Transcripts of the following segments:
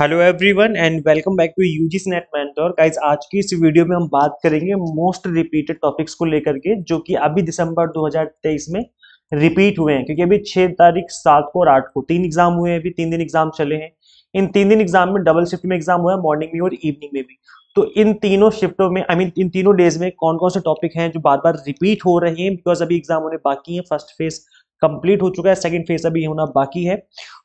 hello everyone and welcome back to UGC NET mentor guys आज की इस video में हम बात करेंगे मोस्ट रिपीटेड टॉपिक्स को लेकर के जो कि अभी दिसंबर 2023 में रिपीट हुए हैं क्योंकि अभी छह तारीख सात को और आठ को तीन एग्जाम हुए हैं अभी तीन दिन एग्जाम चले हैं इन तीन दिन एग्जाम में डबल शिफ्ट में एग्जाम हुआ है मॉर्निंग में और इवनिंग में भी तो इन तीनों शिफ्टों में आई I मीन mean, इन तीनों डेज में कौन कौन से टॉपिक हैं जो बार बार रिपीट हो रहे हैं बिकॉज अभी एग्जाम होने बाकी हैं फर्स्ट फेज कंप्लीट हो चुका है सेकंड फेज अभी होना बाकी है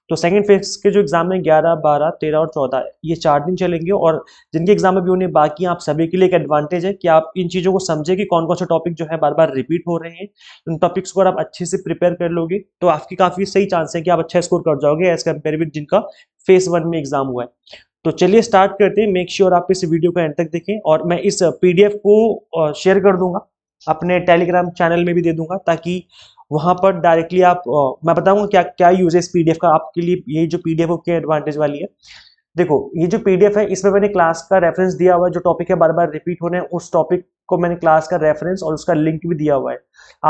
तो सेकंड फेज के जो एग्जाम है ग्यारह बारह तेरह और चौदह ये चार दिन चलेंगे और जिनके एग्जाम अभी होने बाकी हैं आप सभी के लिए एक एडवांटेज है कि आप इन चीज़ों को समझे कि कौन कौन से टॉपिक जो है बार बार रिपीट हो रहे हैं उन टॉपिक्स को आप अच्छे से प्रिपेयर कर लोगे तो आपकी काफ़ी सही चांस है कि आप अच्छा स्कोर कर जाओगे एज कम्पेयर विद जिनका फेज वन में एग्जाम हुआ है तो चलिए स्टार्ट करते हैं मेक श्योर आप इस वीडियो को एंड तक देखें और मैं इस पीडीएफ को शेयर कर दूंगा अपने टेलीग्राम चैनल में भी दे दूंगा ताकि वहां पर डायरेक्टली आप मैं बताऊंगा क्या क्या यूज है इस पीडीएफ का आपके लिए ये जो पीडीएफ डी एडवांटेज वाली है देखो ये जो पीडीएफ है इसमें मैंने क्लास का रेफरेंस दिया हुआ है जो टॉपिक है बार बार रिपीट होने उस टॉपिक को मैंने क्लास का रेफरेंस और उसका लिंक भी दिया हुआ है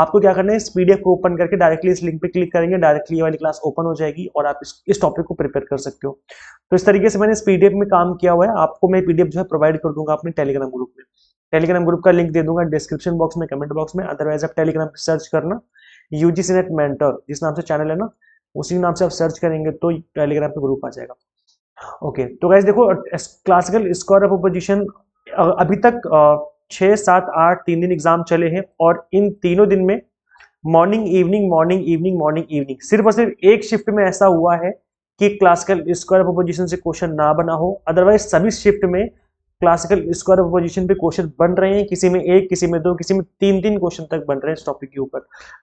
आपको क्या करना है इस पीडीएफ को ओपन करके डायरेक्टली इस लिंक पे क्लिक करेंगे डायरेक्टली ये वाली क्लास ओपन हो जाएगी और आप इस इस टॉपिक को प्रिपेयर कर सकते हो तो इस तरीके से मैंने इस पीडीएफ में काम किया हुआ है आपको मैं पीडीएफ जो है प्रोवाइड कर दूंगा अपने टेलीग्राम ग्रुप में टेलीग्राम ग्रुप का लिंक दे दूंगा डिस्क्रिप्शन बॉक्स में कमेंट बॉक्स में अदरवाइज आप टेलीग्राम सर्च करना यूजीसी नेट मेंटर जिस नाम से चैनल है ना उसी नाम से आप सर्च करेंगे तो टेलीग्राम पे ग्रुप आ जाएगा ओके तो गैस देखो क्लासिकल स्क्वायर अपोजिशन अभी तक छः सात आठ तीन दिन एग्जाम चले हैं और इन तीनों दिन में morning evening morning evening morning evening सिर्फ और सिर्फ एक शिफ्ट में ऐसा हुआ है कि क्लासिकल स्क्वायर ऑफ अपोजिशन से क्वेश्चन ना बना हो अदरवाइज सभी शिफ्ट में क्लासिकल स्क्वायर पोजिशन पे क्वेश्चन बन रहे हैं किसी में एक किसी में दो किसी में तीन तीन क्वेश्चन तक बन रहे हैं इस टॉपिक के ऊपर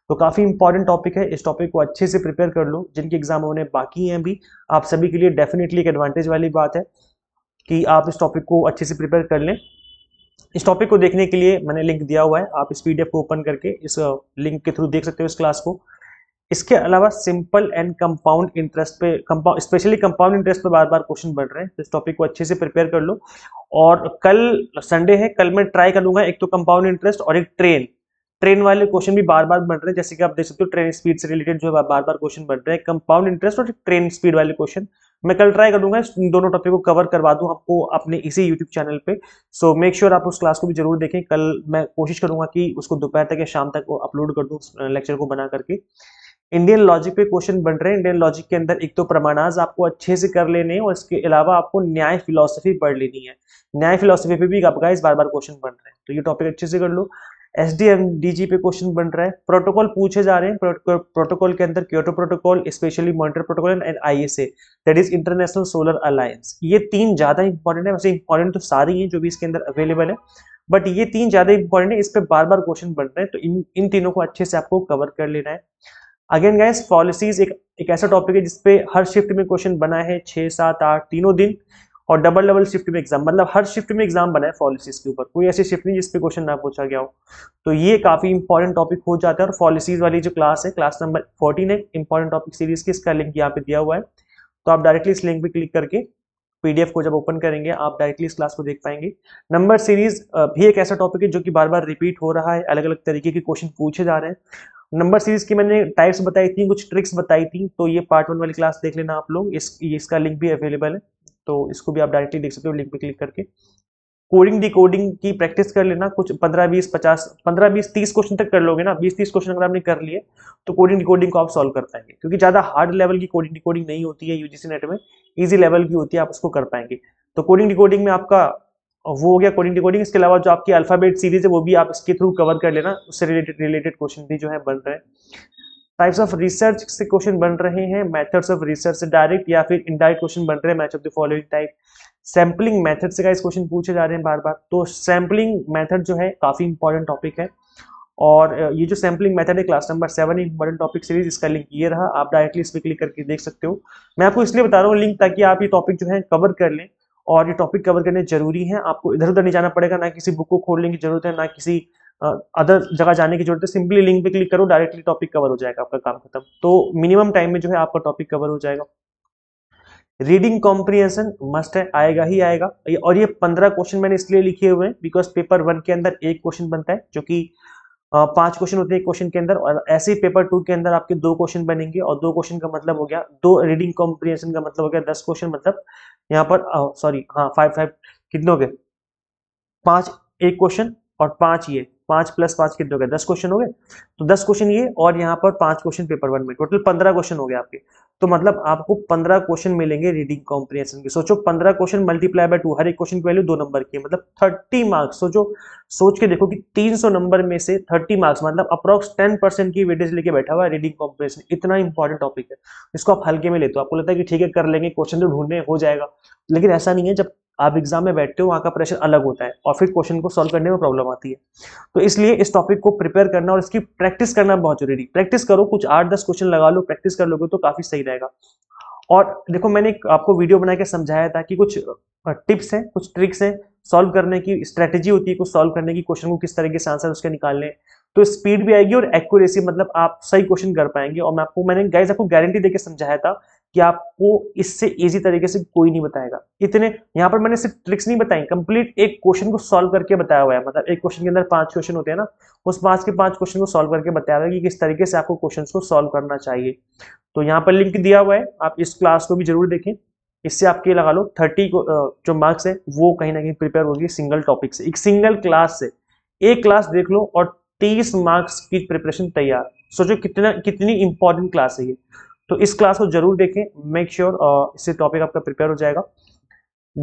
तो काफ़ी इंपॉर्टेंट टॉपिक है इस टॉपिक को अच्छे से प्रिपेयर कर लो जिनके एग्जाम होने बाकी हैं अभी आप सभी के लिए डेफिनेटली एक एडवांटेज वाली बात है कि आप इस टॉपिक को अच्छे से प्रिपेयर कर लें इस टॉपिक को देखने के लिए मैंने लिंक दिया हुआ है आप इस पीडीएफ को ओपन करके इस लिंक uh, के थ्रू देख सकते हो इस क्लास को इसके अलावा सिंपल एंड कंपाउंड इंटरेस्ट पे कंपाउंड स्पेशली कंपाउंड इंटरेस्ट पे बार बार क्वेश्चन बढ़ रहे हैं तो इस टॉपिक को अच्छे से प्रिपेयर कर लो और कल संडे है कल मैं ट्राई करूंगा एक तो कंपाउंड इंटरेस्ट और एक ट्रेन ट्रेन वाले क्वेश्चन भी बार बार बढ़ रहे हैं जैसे कि आप देख सकते हो ट्रेन स्पीड से रिलेटेड जो है बार बार क्वेश्चन बढ़ रहे हैं कंपाउंड इंटरेस्ट और ट्रेन स्पीड वाले क्वेश्चन मैं कल ट्राई करूंगा इस दोनों टॉपिक को कवर करवा दूं आपको अपने इसी यूट्यूब चैनल पे सो मेक श्योर आप उस क्लास को भी जरूर देखें कल मैं कोशिश करूंगा कि उसको दोपहर तक या शाम तक अपलोड कर दूँ लेक्चर को बना करके इंडियन लॉजिक पे क्वेश्चन बन रहे हैं इंडियन लॉजिक के अंदर एक तो प्रमाणाज आपको अच्छे से कर लेने और इसके अलावा आपको न्याय फिलोसफी पढ़ लेनी है न्याय फिलोसफी पे भी आपका इस बार बार क्वेश्चन बन रहे हैं तो ये टॉपिक अच्छे से कर लो एस डी पे क्वेश्चन बन रहा है प्रोटोकॉल पूछे जा रहे हैं प्रोटोकॉल के अंदर Kyoto protocol specially monitor protocol and I S A that is international solar alliance ये तीन ज्यादा इंपॉर्टेंट है वैसे इंपॉर्टेंट तो सारी हैं जो भी इसके अंदर अवेलेबल है बट ये तीन ज्यादा इंपॉर्टेंट है इस पर बार बार क्वेश्चन बन रहे हैं तो इन इन तीनों को अच्छे से आपको कवर कर लेना है अगेन गैस पॉलिसीज एक एक ऐसा टॉपिक है जिसपे हर शिफ्ट में क्वेश्चन बना है छह सात आठ तीनों दिन और डबल डबल शिफ्ट में एग्जाम मतलब हर शिफ्ट में एग्जाम बना है पॉलिसीज के ऊपर कोई ऐसी शिफ्ट नहीं जिसपे क्वेश्चन ना पूछा गया हो तो ये काफी इंपॉर्टेंट टॉपिक हो जाता है और पॉलिसीज वाली जो क्लास है क्लास नंबर फोर्टीन है इंपॉर्टेंट टॉपिक सीरीज की इसका लिंक यहाँ पे दिया हुआ है तो आप डायरेक्टली इस लिंक पे क्लिक करके पीडीएफ को जब ओपन करेंगे आप डायरेक्टली इस क्लास को देख पाएंगे नंबर सीरीज भी एक ऐसा टॉपिक है जो कि बार बार रिपीट हो रहा है अलग अलग तरीके के क्वेश्चन पूछे जा रहे हैं नंबर सीरीज की मैंने टाइप्स बताई थी कुछ ट्रिक्स बताई थी तो ये पार्ट वन वाली क्लास देख लेना आप लोग इस इसका लिंक भी अवेलेबल है तो इसको भी आप डायरेक्टली देख सकते हो लिंक पे क्लिक करके कोडिंग डिकोडिंग की प्रैक्टिस कर लेना कुछ 15 20 50 15 20 तीस क्वेश्चन तक कर लोगे ना 20 30 क्वेश्चन अगर आपने कर लिए तो कोडिंग डिकोडिंग को आप सॉल्व कर पाएंगे क्योंकि ज़्यादा हार्ड लेवल की कोडिंग डिकोडिंग नहीं होती है यूजीसी नेट में ईजी लेवल की होती है आप उसको कर पाएंगे तो कोडिंग डिकोडिंग में आपका और वो हो गया कोडिंग डिकोडिंग इसके अलावा जो आपकी अल्फाबेट सीरीज है वो भी आप इसके थ्रू कवर कर लेना उससे रिलेटेड रिलेटेड क्वेश्चन भी जो है बन रहे हैं टाइप्स ऑफ रिसर्च से क्वेश्चन बन रहे हैं मैथड्स ऑफ रिसर्च से डायरेक्ट या फिर इनडायरेक्ट क्वेश्चन बन रहे हैं match of the following type sampling method से का इस क्वेश्चन पूछे जा रहे हैं बार बार तो सैम्पलिंग मैथड जो है काफ़ी इंपॉर्टेंट टॉपिक है और ये जो सैम्पलिंग मेथड है class number seven important topic series इसका लिंक ये रहा आप डायरेक्टली इस पर क्लिक करके देख सकते हो मैं आपको इसलिए बता रहा हूँ लिंक ताकि आप ये टॉपिक जो है कवर कर लें और ये टॉपिक कवर करने जरूरी है आपको इधर उधर नहीं जाना पड़ेगा ना किसी बुक को खोलने की जरूरत है ना किसी अदर जगह जाने की जरूरत है सिंपली लिंक पे क्लिक करो डायरेक्टली टॉपिक कवर हो जाएगा आपका काम खत्म तो मिनिमम टाइम में जो है आपका टॉपिक कवर हो जाएगा रीडिंग कॉम्प्रिहेंशन मस्ट है आएगा ही आएगा और ये पंद्रह क्वेश्चन मैंने इसलिए लिखे हुए हैं बिकॉज पेपर वन के अंदर एक क्वेश्चन बनता है जो कि पांच क्वेश्चन होते हैं एक क्वेश्चन के अंदर और ऐसे ही पेपर टू के अंदर आपके दो क्वेश्चन बनेंगे और दो क्वेश्चन का मतलब हो गया दो रीडिंग कॉम्प्रिहेंशन का मतलब हो गया दस क्वेश्चन मतलब यहाँ पर सॉरी हाँ फाइव फाइव कितने हो गए पांच एक क्वेश्चन और पांच ये पांच प्लस पांच कितने हो गए दस क्वेश्चन हो गए तो दस क्वेश्चन ये और यहाँ पर पांच क्वेश्चन पेपर वन में टोटल पंद्रह क्वेश्चन हो गए आपके तो मतलब आपको पंद्रह क्वेश्चन मिलेंगे रीडिंग कॉम्प्रिहेंशन के सोचो पंद्रह क्वेश्चन मल्टीप्लाई बाय टू हर एक क्वेश्चन की वैल्यू दो नंबर की मतलब थर्टी मार्क्स सोचो सोच के देखो कि तीन सौ नंबर में से थर्टी मार्क्स मतलब अप्रॉक्स टेन परसेंट की वेटेज लेके बैठा हुआ है रीडिंग कॉम्प्रिहेंशन इतना इंपॉर्टेंट टॉपिक है इसको आप हल्के में लेते हो आपको लगता है कि ठीक है कर लेंगे क्वेश्चन तो ढूंढने हो जाएगा लेकिन ऐसा नहीं है जब आप एग्जाम में बैठते हो वहाँ का प्रेशर अलग होता है और फिर क्वेश्चन को सॉल्व करने में प्रॉब्लम आती है तो इसलिए इस टॉपिक को प्रिपेयर करना और इसकी प्रैक्टिस करना बहुत जरूरी प्रैक्टिस करो कुछ आठ दस क्वेश्चन लगा लो प्रैक्टिस कर लोगे तो काफी सही रहेगा और देखो मैंने आपको वीडियो बना के समझाया था कि कुछ टिप्स हैं कुछ ट्रिक्स हैं सॉल्व करने की स्ट्रैटेजी होती है कुछ सॉल्व करने की क्वेश्चन को किस तरीके से आंसर उसके निकालने तो स्पीड भी आएगी और एक्यूरेसी मतलब आप सही क्वेश्चन कर पाएंगे और मैं आपको मैंने गाइज आपको गारंटी देके समझाया था कि आपको इससे इजी तरीके से कोई नहीं बताएगा इतने यहाँ पर मैंने सिर्फ ट्रिक्स नहीं बताई कंप्लीट एक क्वेश्चन को सॉल्व करके बताया हुआ है मतलब एक क्वेश्चन के अंदर पांच क्वेश्चन होते हैं ना उस पांच के पांच क्वेश्चन को सॉल्व करके बताया हुआ है कि किस तरीके से आपको क्वेश्चन को सॉल्व करना चाहिए तो यहाँ पर लिंक दिया हुआ है आप इस क्लास को भी जरूर देखें इससे आपके लगा लो थर्टी जो मार्क्स है वो कहीं ना कहीं प्रिपेयर होगी सिंगल टॉपिक से एक सिंगल क्लास से एक क्लास देख लो और तीस मार्क्स की प्रिपरेशन तैयार सोचो कितना कितनी इंपॉर्टेंट क्लास है ये तो इस क्लास को जरूर देखें मेक श्योर uh, इससे टॉपिक आपका प्रिपेयर हो जाएगा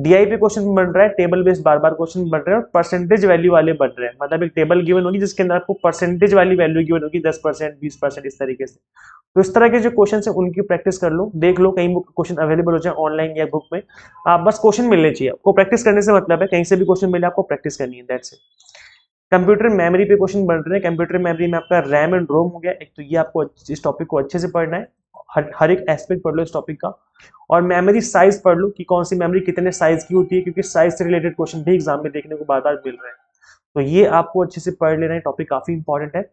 डीआईपी क्वेश्चन बन रहा है टेबल बेस्ड बार बार क्वेश्चन बन रहे हैं और परसेंटेज वैल्यू वाले बन रहे हैं मतलब एक टेबल गिवन होगी जिसके अंदर आपको परसेंटेज वाली वैल्यू गिवन होगी दस परसेंट बीस परसेंट इस तरीके से तो इस तरह के जो क्वेश्चन है उनकी प्रैक्टिस कर लो देख लो कहीं बुक क्वेश्चन अवेलेबल हो जाए ऑनलाइन या बुक में आप बस क्वेश्चन मिलने चाहिए आपको प्रैक्टिस करने से मतलब है कहीं से भी क्वेश्चन मिले आपको प्रैक्टिस करनी है दैट से कंप्यूटर मेमोरी पे क्वेश्चन बन रहे हैं कंप्यूटर मेमोरी में आपका रैम एंड रोम हो गया एक तो ये आपको इस टॉपिक को अच्छे से पढ़ना है हर हर एक एस्पेक्ट पढ़ लो इस टॉपिक का और मेमोरी साइज पढ़ लो कि कौन सी मेमोरी कितने साइज की होती है क्योंकि साइज से रिलेटेड क्वेश्चन भी एग्जाम में देखने को बार बार मिल रहे हैं तो ये आपको अच्छे से पढ़ लेना है टॉपिक काफी इंपॉर्टेंट है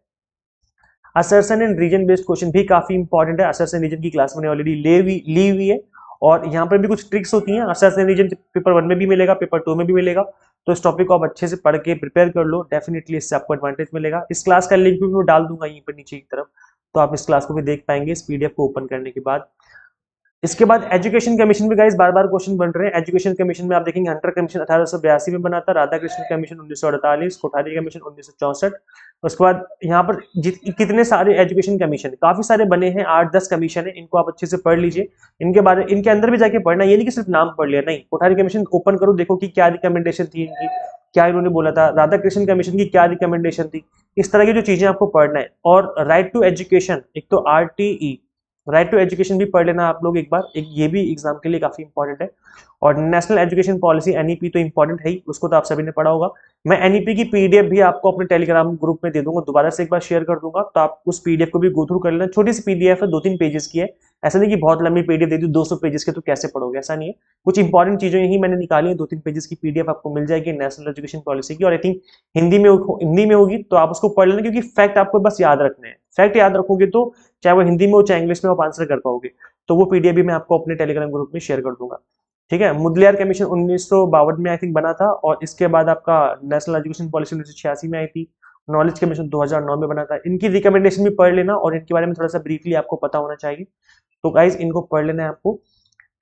assertion and reason based question भी काफी इंपॉर्टेंट है असरसन रीजन की क्लास मैंने ऑलरेडी ले हुई ली हुई है और यहाँ पर भी कुछ ट्रिक्स होती हैं असरसन रीजन पेपर वन में भी मिलेगा पेपर टू में भी मिलेगा तो इस टॉपिक को आप अच्छे से पढ़ के प्रिपेयर कर लो डेफिनेटली इससे आपको एडवांटेज मिलेगा इस क्लास का लिंक भी मैं डाल दूंगा यहीं पर नीचे की तरफ तो आप इस क्लास को भी देख पाएंगे इस पीडीएफ को ओपन करने के बाद इसके बाद एजुकेशन कमीशन भी गाइस बार बार क्वेश्चन बन रहे हैं एजुकेशन कमीशन में आप देखेंगे हंटर कमीशन अठारह में बना था राधा कृष्ण कमीशन उन्नीस कोठारी कमीशन उन्नीस उसके बाद यहाँ पर कितने सारे एजुकेशन कमीशन काफी सारे बने हैं आठ दस कमीशन है इनको आप अच्छे से पढ़ लीजिए इनके बारे इनके अंदर भी जाके पढ़ना ये नहीं कि सिर्फ नाम पढ़ लिया नहीं कोठारी कमीशन ओपन करो देखो कि क्या रिकमेंडेशन थी इनकी क्या इन्होंने बोला था राधा कृष्ण कमीशन की क्या रिकमेंडेशन थी इस तरह की जो चीजें आपको पढ़ना है और राइट टू एजुकेशन एक तो आर राइट टू एजुकेशन भी पढ़ लेना आप लोग एक बार एक ये भी एग्जाम के लिए काफी इंपॉर्टेंट है और नेशनल एजुकेशन पॉलिसी एनईपी तो इंपॉर्टेंट है ही उसको तो आप सभी ने पढ़ा होगा मैं एनईपी e की पीडीएफ भी आपको अपने टेलीग्राम ग्रुप में दे दूंगा दोबारा से एक बार शेयर कर दूंगा तो आप उस पीडीएफ को भी गो थ्रू कर लेना छोटी सी पीडीएफ है दो तीन पेजेस की है ऐसा नहीं कि बहुत लंबी पीडीएफ दे दी दो सौ पेजेस के तो कैसे पढ़ोगे ऐसा नहीं है कुछ इंपॉर्टेंट चीजें यही मैंने निकाली है दो तीन पेजेस की पीडीएफ आपको मिल जाएगी नेशनल एजुकेशन पॉलिसी की और आई थिंक हिंदी में हिंदी में होगी तो आप उसको पढ़ लेना क्योंकि फैक्ट आपको बस याद रखने हैं फैक्ट याद रखोगे तो चाहे वो हिंदी में हो चाहे इंग्लिश में आप आंसर कर पाओगे तो वो पीडीएफ भी मैं आपको अपने टेलीग्राम ग्रुप में शेयर कर दूंगा ठीक है मुदलियार कमीशन उन्नीस में आई थिंक बना था और इसके बाद आपका नेशनल एजुकेशन पॉलिसी उन्नीस में आई थी नॉलेज कमीशन नौ में बना था इनकी रिकमेंडेशन भी पढ़ लेना और इनके बारे में थोड़ा सा ब्रीफली आपको पता होना चाहिए तो गाइज इनको पढ़ लेना है आपको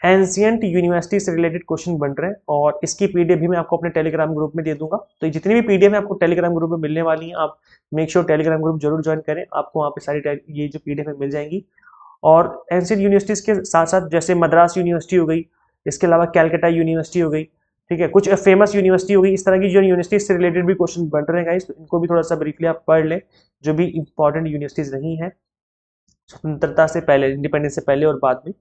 एंशियंट यूनिवर्सिटी से रिलेटेड क्वेश्चन बन रहे हैं और इसकी पीडीएफ भी मैं आपको अपने टेलीग्राम ग्रुप में दे दूंगा तो जितनी भी पीडीएफ आपको टेलीग्राम ग्रुप में मिलने वाली है आप मेक श्योर टेलीग्राम ग्रुप जरूर ज्वाइन करें आपको वहाँ पे सारी ये जो पीडीएफ मिल जाएंगी और एंशियंट यूनिवर्सिटीज़ के साथ साथ जैसे मद्रास यूनिवर्सिटी हो गई इसके अलावा कैलकाटा यूनिवर्सिटी हो गई ठीक है कुछ फेमस यूनिवर्सिटी हो गई इस तरह की जो यूनिवर्सिटी से रिलेटेड भी क्वेश्चन बन रहे हैं गाइस तो इनको भी थोड़ा सा ब्रीफली आप पढ़ लें जो भी इंपॉर्टेंट यूनिवर्सिटीज़ रही हैं स्वतंत्रता से पहले इंडिपेंडेंस से पहले और बाद में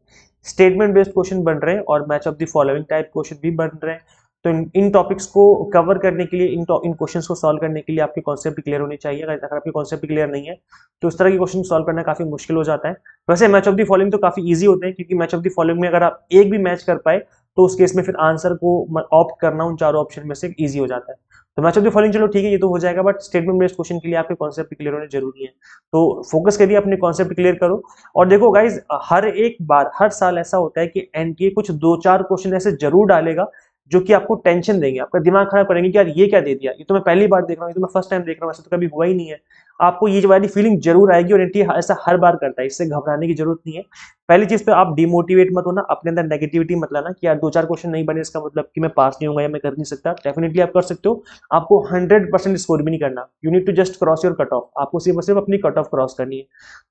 स्टेटमेंट बेस्ड क्वेश्चन बन रहे हैं और match of the following type question भी बन रहे हैं तो इन इन टॉपिक्स को कवर करने के लिए इन इन क्वेश्चन को सॉल्व करने के लिए आपके कॉन्सेप्ट क्लियर होने चाहिए अगर आपके कॉन्सेप्ट क्लियर नहीं है तो उस तरह के क्वेश्चन सॉल्व करना काफी मुश्किल हो जाता है वैसे मैच ऑफ द फॉलोइंग तो काफी ईजी होते हैं क्योंकि मैच ऑफ द फॉलोइंग में अगर आप एक भी मैच कर पाए तो उस केस में फिर आंसर को ऑप्ट करना उन चारों ऑप्शन में से ईजी हो जाता है तो मैच ऑफ द फॉलोइंग चलो ठीक है ये तो हो जाएगा बट स्टेटमेंट बेस्ड क्वेश्चन के लिए आपके कॉन्सेप्ट क्लियर होने जरूरी है तो फोकस करिए अपने कॉन्सेप्ट क्लियर करो और देखो गाइज हर एक बार हर साल ऐसा होता है कि एनटीए कुछ दो चार क्वेश्चन ऐसे जरूर डालेगा जो कि आपको टेंशन देंगे आपका दिमाग खराब करेंगे कि यार ये क्या दे दिया ये तो मैं पहली बार देख रहा हूँ ये तो मैं फर्स्ट टाइम देख रहा हूँ ऐसा तो कभी हुआ ही नहीं है आपको ये वाली फीलिंग जरूर आएगी और एनटी ऐसा हर बार करता है इससे घबराने की जरूरत नहीं है पहली चीज पे आप डिमोटिवेट मत होना अपने अंदर नेगेटिविटी मत लाना कि यार दो चार क्वेश्चन नहीं बने इसका मतलब कि मैं पास नहीं होगा या मैं कर नहीं सकता डेफिनेटली आप कर सकते हो आपको हंड्रेड परसेंट स्कोर भी नहीं करना you need to just cross your cut off आपको सिर्फ सिर्फ अपनी कट ऑफ क्रॉस करनी है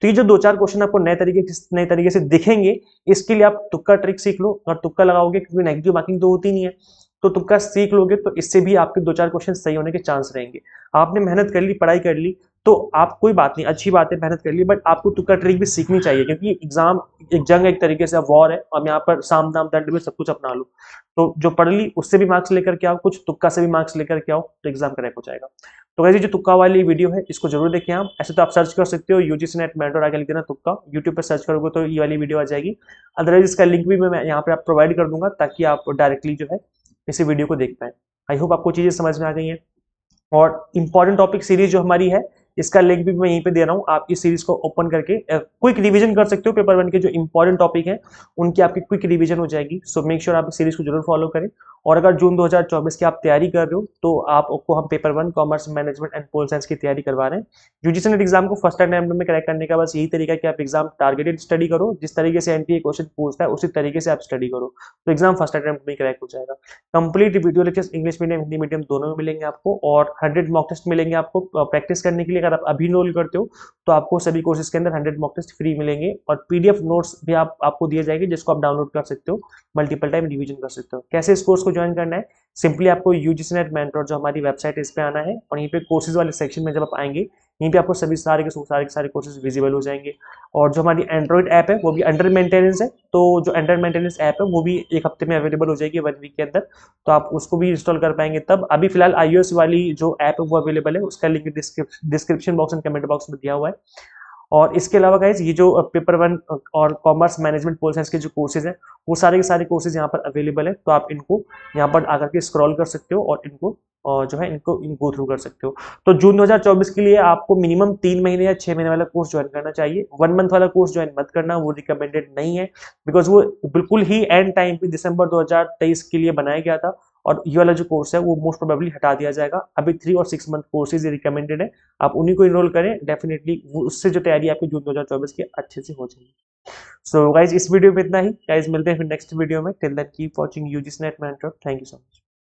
तो ये जो दो चार क्वेश्चन आपको नए तरीके नए तरीके से दिखेंगे इसके लिए आप तुक्का ट्रिक सीख लो और तुक्का लगाओगे क्योंकि नेगेटिव मार्किंग तो होती नहीं है तो तुक्का सीख लोगे तो इससे भी आपके दो चार क्वेश्चन सही होने के चांस रहेंगे आपने मेहनत कर ली पढ़ाई कर ली तो आप कोई बात नहीं अच्छी बात है मेहनत कर ली बट आपको तुक्का तो ट्रिक भी सीखनी चाहिए क्योंकि एग्जाम एक जंग एक तरीके से वॉर है और यहाँ पर साम दाम दंड में सब कुछ अपना लो तो जो पढ़ ली उससे भी मार्क्स लेकर के आओ कुछ तुक्का से भी मार्क्स लेकर के आओ तो एग्जाम करेक्ट हो जाएगा तो वैसे जो तुक्का वाली वीडियो है इसको जरूर देखें आप ऐसे तो आप सर्च कर सकते हो यूजीसी नेट मेटोर आगे देना तुक्का यूट्यूब पर सर्च करोगे तो ये वाली वीडियो आ जाएगी अदरवाइज इसका लिंक भी मैं यहाँ पर आप प्रोवाइड कर दूंगा ताकि आप डायरेक्टली जो है इसी वीडियो को देख पाए आई होप आपको चीज़ें समझ में आ गई हैं और इम्पॉर्टेंट टॉपिक सीरीज जो हमारी है इसका लिंक भी मैं यहीं पे दे रहा हूँ आप इस सीरीज को ओपन करके क्विक रिवीजन कर सकते हो पेपर वन के जो इंपॉर्टेंट टॉपिक है उनकी आपकी क्विक रिवीजन हो जाएगी सो मेक श्योर आप इस सीरीज को जरूर फॉलो करें और अगर जून 2024 की आप तैयारी कर रहे हो तो आपको हम paper one commerce management and pol science की तैयारी करवा रहे हैं यूजीसी नेट एग्जाम को फर्स्ट अटैम्प्ट में क्रैक करने का बस यही तरीका कि आप एग्जाम टारगेटेड स्टडी करो जिस तरीके से एनटीए क्वेश्चन पूछता है उसी तरीके से आप स्टडी करो तो एग्जाम फर्स्ट अटैम्प्ट में क्रैक हो जाएगा complete video lecture English medium Hindi medium दोनों में मिलेंगे आपको और हंड्रेड मॉक टेस्ट मिलेंगे आपको प्रैक्टिस करने के लिए अगर आप अभी इनरोल करते हो तो आपको सभी कोर्सेज के अंदर हंड्रेड मॉक टेस्ट फ्री मिलेंगे और पीडीएफ नोट्स भी आप आपको दिए जाएंगे जिसको आप डाउनलोड कर सकते हो मल्टीपल टाइम रिविजन कर सकते हो कैसे इस कोर्स को ज्वाइन करना है सिंपली आपको यूजीसी नेट मैंटोर जो हमारी वेबसाइट है इस पर आना है और यहीं पर कोर्सेज वाले सेक्शन में जब आप आएंगे यहीं पे आपको सभी सारे के सारे के सारे कोर्सेज विजिबल हो जाएंगे और जो हमारी एंड्रॉइड ऐप है वो भी अंडर मेंटेनेंस है तो जो अंडर मेंटेनेंस ऐप है वो भी एक हफ्ते में अवेलेबल हो जाएगी वन वीक के अंदर तो आप उसको भी इंस्टॉल कर पाएंगे तब अभी फिलहाल आईओएस वाली जो ऐप है वो अवेलेबल है उसका link description box and comment box में दिया हुआ है और इसके अलावा गाइज ये जो पेपर वन और कॉमर्स मैनेजमेंट पोल साइंस के जो कोर्सेज हैं वो सारे के सारे कोर्सेज यहाँ पर अवेलेबल है तो आप इनको यहाँ पर आकर के स्क्रॉल कर सकते हो और इनको जो है इनको इन गो थ्रू कर सकते हो तो जून 2024 के लिए आपको मिनिमम तीन महीने या छः महीने वाला कोर्स ज्वाइन करना चाहिए वन मंथ वाला कोर्स ज्वाइन मत करना वो रिकमेंडेड नहीं है बिकॉज वो बिल्कुल ही एंड टाइम पे दिसंबर 2023 के लिए बनाया गया था और ये वाला जो कोर्स है वो मोस्ट प्रोबेबली हटा दिया जाएगा अभी थ्री और सिक्स मंथ कोर्सेज रिकमेंडेड है आप उन्हीं को इनरोल करें डेफिनेटली उससे जो तैयारी आपकी जून दो हज़ार चौबीस की अच्छे से हो जाएगी सो so, गाइज इस वीडियो में इतना ही गाइज मिलते हैं फिर नेक्स्ट वीडियो में till that keep watching UGC NET मैं थैंक यू सो मच